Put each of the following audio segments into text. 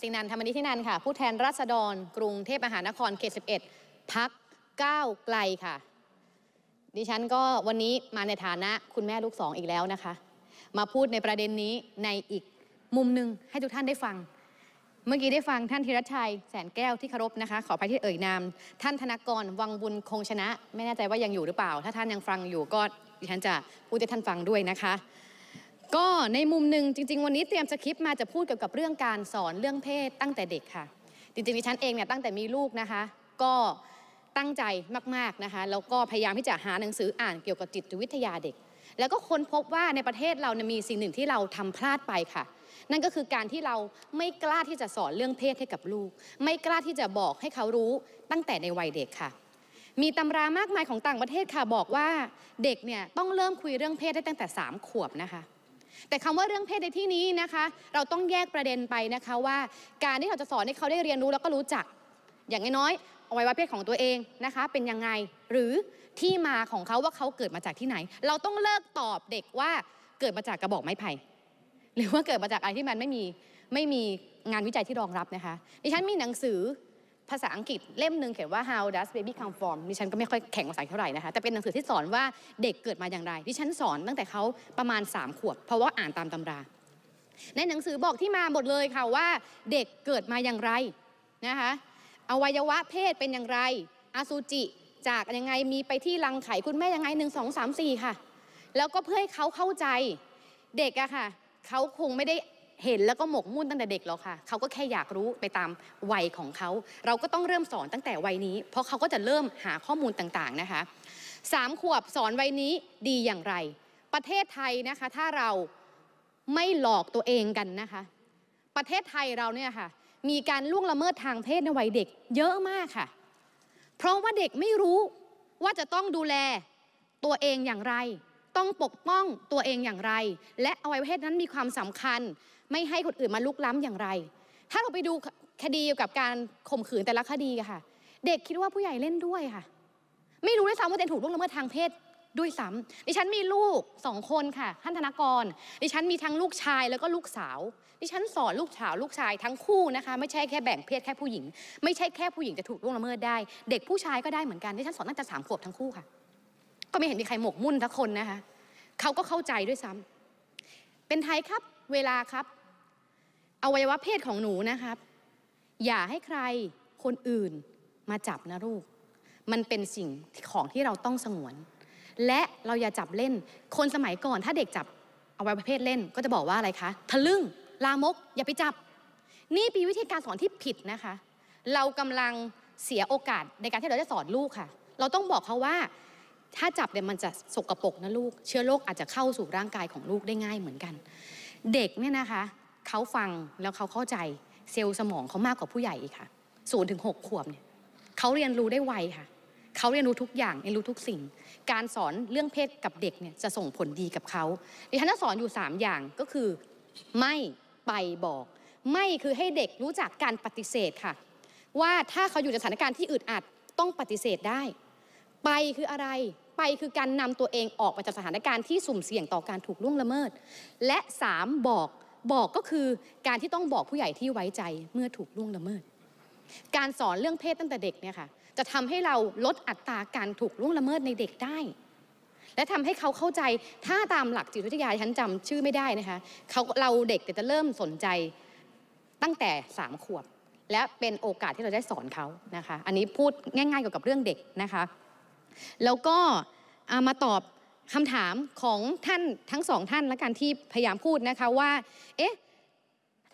สิงนันธรรมนิธินันค่ะ ผู้แทนราษฎรกรุงเทพมหานครเขต 11พักก้าวไกลค่ะ ดิฉันก็วันนี้มาในฐานะคุณแม่ลูกสองอีกแล้วนะคะ มาพูดในประเด็นนี้ในอีกมุมหนึ่งให้ทุกท่านได้ฟัง เมื่อกี้ได้ฟังท่านธีรชัยแสนแก้วที่เคารพนะคะ ขออภัยที่เอ่ยนาม ท่านธนกรวังบุญคงชนะ ไม่แน่ใจว่ายังอยู่หรือเปล่า ถ้าท่านยังฟังอยู่ก็ดิฉันจะพูดให้ท่านฟังด้วยนะคะก็ในมุมหนึ่งจริง ๆวันนี้เตรียมสคริปต์มาจะพูดเกี่ยวกับเรื่องการสอนเรื่องเพศตั้งแต่เด็กค่ะจริงๆดิฉันเองเนี่ยตั้งแต่มีลูกนะคะ ก็ตั้งใจมากๆนะคะแล้วก็พยายามที่จะหาหนังสืออ่านเกี่ยวกับจิตวิทยาเด็ก แล้วก็ค้นพบว่าในประเทศเราเนี่ยมีสิ่งหนึ่งที่เราทำพลาดไปค่ะนั่นก็คือการที่เราไม่กล้าที่จะสอนเรื่องเพศให้กับลูก ไม่กล้าที่จะบอกให้เขารู้ตั้งแต่ในวัยเด็กค่ะ มีตำรามากมายของต่างประเทศค่ะบอกว่าเด็กเนี่ยต้องเริ่มคุยเรื่องเพศได้ตั้งแต่ 3 ขวบนะคะแต่คำว่าเรื่องเพศในที่นี้นะคะ เราต้องแยกประเด็นไปนะคะว่า การที่เราจะสอนให้เขาได้เรียนรู้แล้วก็รู้จักอย่างน้อยๆอวัยวะเพศของตัวเองนะคะเป็นยังไงหรือที่มาของเขาว่าเขาเกิดมาจากที่ไหน เราต้องเลิกตอบเด็กว่าเกิดมาจากกระบอกไม้ไผ่หรือว่าเกิดมาจากอะไรที่มันไม่มีไม่มีงานวิจัยที่รองรับนะคะดิฉันมีหนังสือภาษาอังกฤษเล่มหนึ่งเขียนว่า how does baby come from ดิฉันก็ไม่ค่อยแข็งภาษาเท่าไหร่นะคะ แต่เป็นหนังสือที่สอนว่าเด็กเกิดมาอย่างไร ดิฉันสอนตั้งแต่เขาประมาณ 3 ขวบเพราะว่าอ่านตามตำรา ในหนังสือบอกที่มาหมดเลยค่ะว่าเด็กเกิดมาอย่างไรนะคะ อวัยวะเพศเป็นอย่างไรอสุจิจากยังไง มีไปที่รังไข่คุณแม่ยังไงหนึ่งงสามสี่ค่ะ แล้วก็เพื่อให้เขาเข้าใจเด็กอะค่ะเขาคงไม่ได้เห็นแล้วก็หมกมุ่นตั้งแต่เด็กแล้วค่ะเขาก็แค่อยากรู้ไปตามวัยของเขา เราก็ต้องเริ่มสอนตั้งแต่วัยนี้ เพราะเขาก็จะเริ่มหาข้อมูลต่างๆนะคะสามขวบสอนวัยนี้ดีอย่างไร ประเทศไทยนะคะ ถ้าเราไม่หลอกตัวเองกันนะคะ ประเทศไทยเราเนี่ยค่ะมีการล่วงละเมิดทางเพศในวัยเด็ก เยอะมากค่ะ เพราะว่าเด็กไม่รู้ว่าจะต้องดูแลตัวเองอย่างไรต้องปกป้องตัวเองอย่างไร และอวัยวะเพศนั้นมีความสำคัญ ไม่ให้คนอื่นมาลุกล้ำอย่างไร ถ้าเราไปดูคดีเกี่ยวกับการข่มขืนแต่ละคดีค่ะ เด็กคิดว่าผู้ใหญ่เล่นด้วยค่ะไม่รู้ด้วยซ้ำว่าเด็กถูกล่วงละเมิดทางเพศด้วยซ้ำดิฉันมีลูกสองคนค่ะท่านธนกรดิฉันมีทั้งลูกชายแล้วก็ลูกสาวดิฉันสอนลูกสาวลูกชายทั้งคู่นะคะไม่ใช่แค่แบ่งเพศแค่ผู้หญิงไม่ใช่แค่ผู้หญิงจะถูกล่วงละเมิดได้ เด็กผู้ชายก็ได้เหมือนกันดิฉันสอนตั้งแต่สามขวบทั้งคู่ค่ะก็ไม่เห็นมีใครหมกมุ่นทักคนนะคะเขาก็เข้าใจด้วยซ้ำ เป็นไทยครับ เวลาครับอวัยวะเพศของหนูนะครับอย่าให้ใครคนอื่นมาจับนะลูก มันเป็นสิ่งของที่เราต้องสงวน และเราอย่าจับเล่น คนสมัยก่อนถ้าเด็กจับอวัยวะเพศเล่นก็จะบอกว่าอะไรคะ ทะลึ่ง ลามก อย่าไปจับ นี่เป็นวิธีการสอนที่ผิดนะคะ เรากำลังเสียโอกาสในการที่เราจะสอนลูกค่ะ เราต้องบอกเขาว่าถ้าจับเนี่ยมันจะสกรปรกนะลูก เชื้อโรคอาจจะเข้าสู่ร่างกายของลูกได้ง่ายเหมือนกัน เด็กเนี่ยนะคะ เขาฟังแล้วเขาเข้าใจเซลล์สมองเขามากกว่าผู้ใหญ่อีกค่ะศูนย์ถึงหกขวบเนี่ยเขาเรียนรู้ได้ไวค่ะ เขาเรียนรู้ทุกอย่างเรียนรู้ทุกสิ่ง การสอนเรื่องเพศกับเด็กเนี่ยจะส่งผลดีกับเขาดิฉันจะสอนอยู่ 3 อย่างก็คือไม่ไปบอก ไม่คือให้เด็กรู้จักการปฏิเสธค่ะ ว่าถ้าเขาอยู่ในสถานการณ์ที่อึดอัดต้องปฏิเสธได้ไปคืออะไร ไปคือการนำตัวเองออกมาจากสถานการณ์ที่สุ่มเสี่ยงต่อการถูกล่วงละเมิด และ3บอกบอกก็คือการที่ต้องบอกผู้ใหญ่ที่ไว้ใจเมื่อถูกล่วงละเมิด การสอนเรื่องเพศตั้งแต่เด็กเนี่ยค่ะจะทำให้เราลดอัตราการถูกล่วงละเมิดในเด็กได้ และทำให้เขาเข้าใจถ้าตามหลักจิตวิทยาฉันจำชื่อไม่ได้นะคะเขาเราเด็กจะเริ่มสนใจตั้งแต่สามขวบและเป็นโอกาสที่เราได้สอนเขานะคะ อันนี้พูดง่ายๆเกี่ยวกับเรื่องเด็กนะคะแล้วก็มาตอบคำถามของท่านทั้งสองท่านและการที่พยายามพูดนะคะว่า เอ๊ะ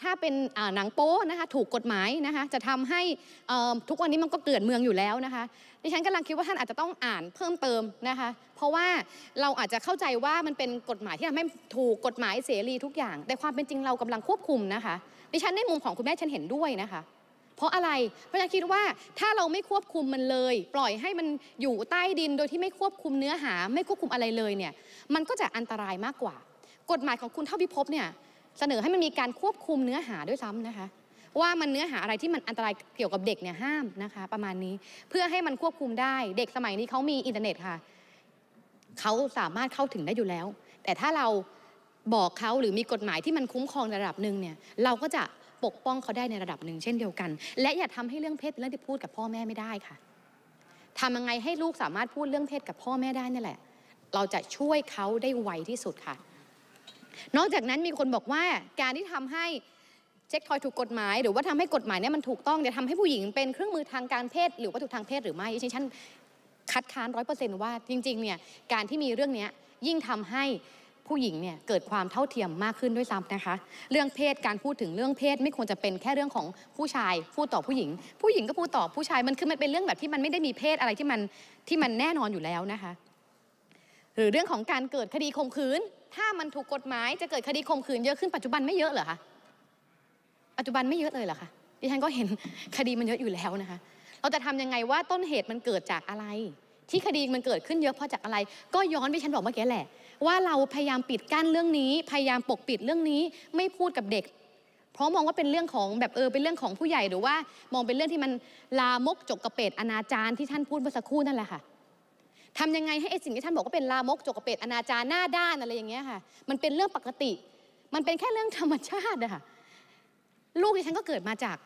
ถ้าเป็นหนังโป้นะคะถูกกฎหมายนะคะจะทำให้ทุกวันนี้มันก็เกิดเมืองอยู่แล้วนะคะ ดิฉันกำลังคิดว่าท่านอาจจะต้องอ่านเพิ่มเติมนะคะ เพราะว่าเราอาจจะเข้าใจว่ามันเป็นกฎหมายที่ทำให้ถูกกฎหมายเสรีทุกอย่าง แต่ความเป็นจริงเรากำลังควบคุมนะคะดิฉันในมุมของคุณแม่ฉันเห็นด้วยนะคะเพราะอะไร เพราะฉะนัคิดว่าถ้าเราไม่ควบคุมมันเลย ปล่อยให้มันอยู่ใต้ดินโดยที่ไม่ควบคุมเนื้อหาไม่ควบคุมอะไรเลยเนี่ย มันก็จะอันตรายมากกว่า กฎหมายของคุณเท่าพิภพเนี่ย เสนอให้มันมีการควบคุมเนื้อหาด้วยซ้ำนะคะ ว่ามันเนื้อหาอะไรที่มันอันตรายเกี่ยวกับเด็กเนี่ยห้ามนะคะ ประมาณนี้เพื่อให้มันควบคุมได้ เด็กสมัยนี้เขามีอินเทอร์เน็ตค่ะเขาสามารถเข้าถึงได้อยู่แล้ว แต่ถ้าเราบอกเขาหรือมีกฎหมายที่มันคุ้มครองระดับหนึ่งเนี่ย เราก็จะปกป้องเขาได้ในระดับหนึ่งเช่นเดียวกัน และอย่าทำให้เรื่องเพศเป็นเรื่องที่พูดกับพ่อแม่ไม่ได้ค่ะทำยังไงให้ลูกสามารถพูดเรื่องเพศกับพ่อแม่ได้นี่แหละ เราจะช่วยเขาได้ไวที่สุดค่ะ นอกจากนั้นมีคนบอกว่าการที่ทำให้เช็คทอยถูกกฎหมาย หรือว่าทำให้กฎหมายนี่มันถูกต้องจะทำให้ผู้หญิงเป็นเครื่องมือทางการเพศหรือวัตถุทางเพศหรือไม่ันฉันคัดค้านร้อยเปอร์เซ็นต์ว่า จริงๆเนี่ยการที่มีเรื่องนี้ยิ่งทำให้ผู้หญิงเนี่ยเกิดความเท่าเทียมมากขึ้นด้วยซ้ำนะคะ เรื่องเพศการพูดถึงเรื่องเพศไม่ควรจะเป็นแค่เรื่องของผู้ชาย พูดต่อผู้หญิง ผู้หญิงก็พูดต่อผู้ชายมันคือมันเป็นเรื่องแบบที่มันไม่ได้มีเพศอะไรที่มันที่มันแน่นอนอยู่แล้วนะคะหรือเรื่องของการเกิดคดีข่มขืนถ้ามันถูกกฎหมายจะเกิดคดีข่มขืนเยอะขึ้นปัจจุบันไม่เยอะเหรอคะปัจจุบันไม่เยอะเลยเหรอคะดิฉันก็เห็นคดีมันเยอะอยู่แล้วนะคะ เราจะทำยังไงว่าต้นเหตุมันเกิดจากอะไร ที่คดีมันเกิดขึ้นเยอะเพราะจากอะไร ก็ย้อนไปฉันบอกเมื่อกี้แหละว่าเราพยายามปิดกั้นเรื่องนี้พยายามปกปิดเรื่องนี้ไม่พูดกับเด็ก เพราะมองว่าเป็นเรื่องของแบบเออเป็นเรื่องของผู้ใหญ่หรือว่า มองเป็นเรื่องที่มันลามก จกกระเปดอนาจารที่ท่านพูดเมื่อสักครู่นั่นแหละค่ะทำยังไงให้ไอ้สิ่งที่ท่านบอกว่าเป็นลามก จกกระเปดอนาจารหน้าด้านอะไรอย่างเงี้ยค่ะมันเป็นเรื่องปกติ มันเป็นแค่เรื่องธรรมชาติอะค่ะลูกที่ฉันก็เกิดมาจาก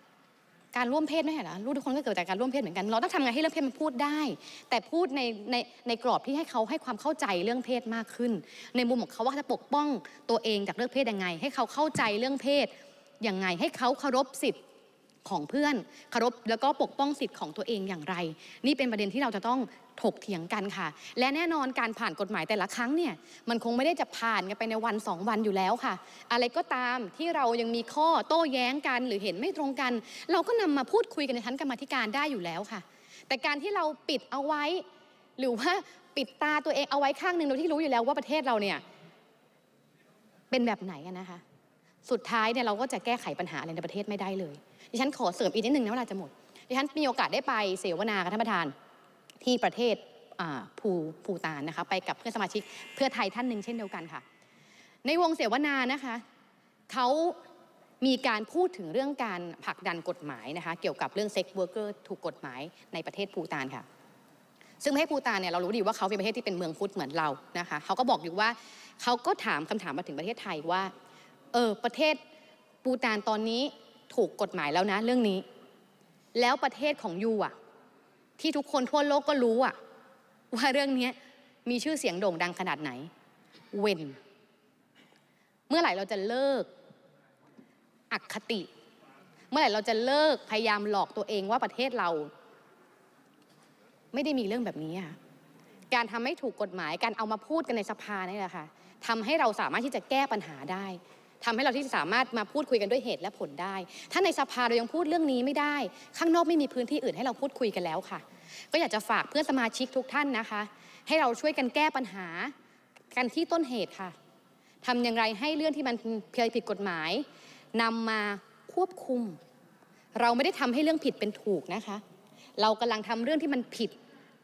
การร่วมเพศไม่ใช่นหรอ ลูกทุกคนก็เกิดจากการร่วมเพศเหมือนกัน เราต้องทำไงให้เรื่องเพศมันพูดได้ แต่พูดในในในกรอบที่ให้เขาให้ความเข้าใจเรื่องเพศมากขึ้น ในมุมของเขาว่าาจะปกป้องตัวเองจากเรื่องเพศยังไง ให้เขาเข้าใจเรื่องเพศยังไง ให้เขาเคารพสิทธิของเพื่อนคารพแล้วก็ปกป้องสิทธิ์ของตัวเองอย่างไร นี่เป็นประเด็นที่เราจะต้องถกเถียงกันค่ะ และแน่นอนการผ่านกฎหมายแต่ละครั้งเนี่ยมันคงไม่ได้จะผ่านกันไปในวัน 2 วันอยู่แล้วค่ะ อะไรก็ตามที่เรายังมีข้อโต้แย้งกันหรือเห็นไม่ตรงกัน เราก็นำมาพูดคุยกันในชั้นกรรมธิการได้อยู่แล้วค่ะ แต่การที่เราปิดเอาไว้ หรือว่าปิดตาตัวเองเอาไว้ข้างหนึ่งโดยที่รู้อยู่แล้วว่าประเทศเราเนี่ย เป็นแบบไหนนะคะสุดท้ายเนี่ยเราก็จะแก้ไขปัญหาอะไรในประเทศไม่ได้เลย ดิฉันขอเสริมอีกนิดหนึ่งนะเวลาจะหมด ดิฉันมีโอกาสได้ไปเสวนากับท่านประธานที่ประเทศภูภูตานนะคะไปกับเพื่อนสมาชิกเพื่อไทยท่านหนึ่งเช่นเดียวกันค่ะ ในวงเสวนานะคะ เขามีการพูดถึงเรื่องการผลักดันกฎหมายนะคะ เกี่ยวกับเรื่องเซ็กเวิร์กเกอร์ถูกกฎหมายในประเทศภูตานค่ะ ซึ่งประเทศภูตานเนี่ยเรารู้ดีว่าเขาเป็นประเทศที่เป็นเมืองฟุตเหมือนเรานะคะเขาก็บอกอยู่ว่าเขาก็ถามคำถามมาถึงประเทศไทยว่าเออประเทศปูตานตอนนี้ถูกกฎหมายแล้วนะ เรื่องนี้ แล้วประเทศของยูอ่ะ ที่ทุกคนทั่วโลกก็รู้อ่ะว่าเรื่องนี้มีชื่อเสียงโด่งดังขนาดไหน เวนเมื่อไหร่เราจะเลิกอคติ เมื่อไหร่เราจะเลิกพยายามหลอกตัวเองว่าประเทศเรา ไม่ได้มีเรื่องแบบนี้อ่ะการทำให้ถูกกฎหมายการเอามาพูดกันในสภานี่แหละค่ะทำให้เราสามารถที่จะแก้ปัญหาได้ทำให้เราที่สามารถมาพูดคุยกันด้วยเหตุและผลได้ ถ้าในสภาเรายังพูดเรื่องนี้ไม่ได้ ข้างนอกไม่มีพื้นที่อื่นให้เราพูดคุยกันแล้วค่ะ ก็อยากจะฝากเพื่อนสมาชิกทุกท่านนะคะ ให้เราช่วยกันแก้ปัญหากันที่ต้นเหตุค่ะทำอย่างไรให้เรื่องที่มันเพียผิดกฎหมายนำมาควบคุม เราไม่ได้ทำให้เรื่องผิดเป็นถูกนะคะ เรากำลังทำเรื่องที่มันผิด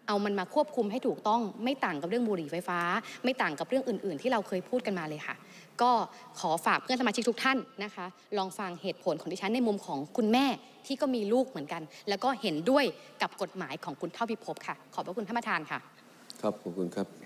เอามันมาควบคุมให้ถูกต้องไม่ต่างกับเรื่องบุหรี่ไฟฟ้า ไม่ต่างกับเรื่องอื่นๆ ที่เราเคยพูดกันมาเลยค่ะ ก็ขอฝากเพื่อนสมาชิกทุกท่านนะคะ ลองฟังเหตุผลของดิฉันในมุมของคุณแม่ที่ก็มีลูกเหมือนกัน แล้วก็เห็นด้วยกับกฎหมายของคุณเท่าพิภพค่ะ ขอบพระคุณท่านประธานค่ะ ครับขอบคุณครับ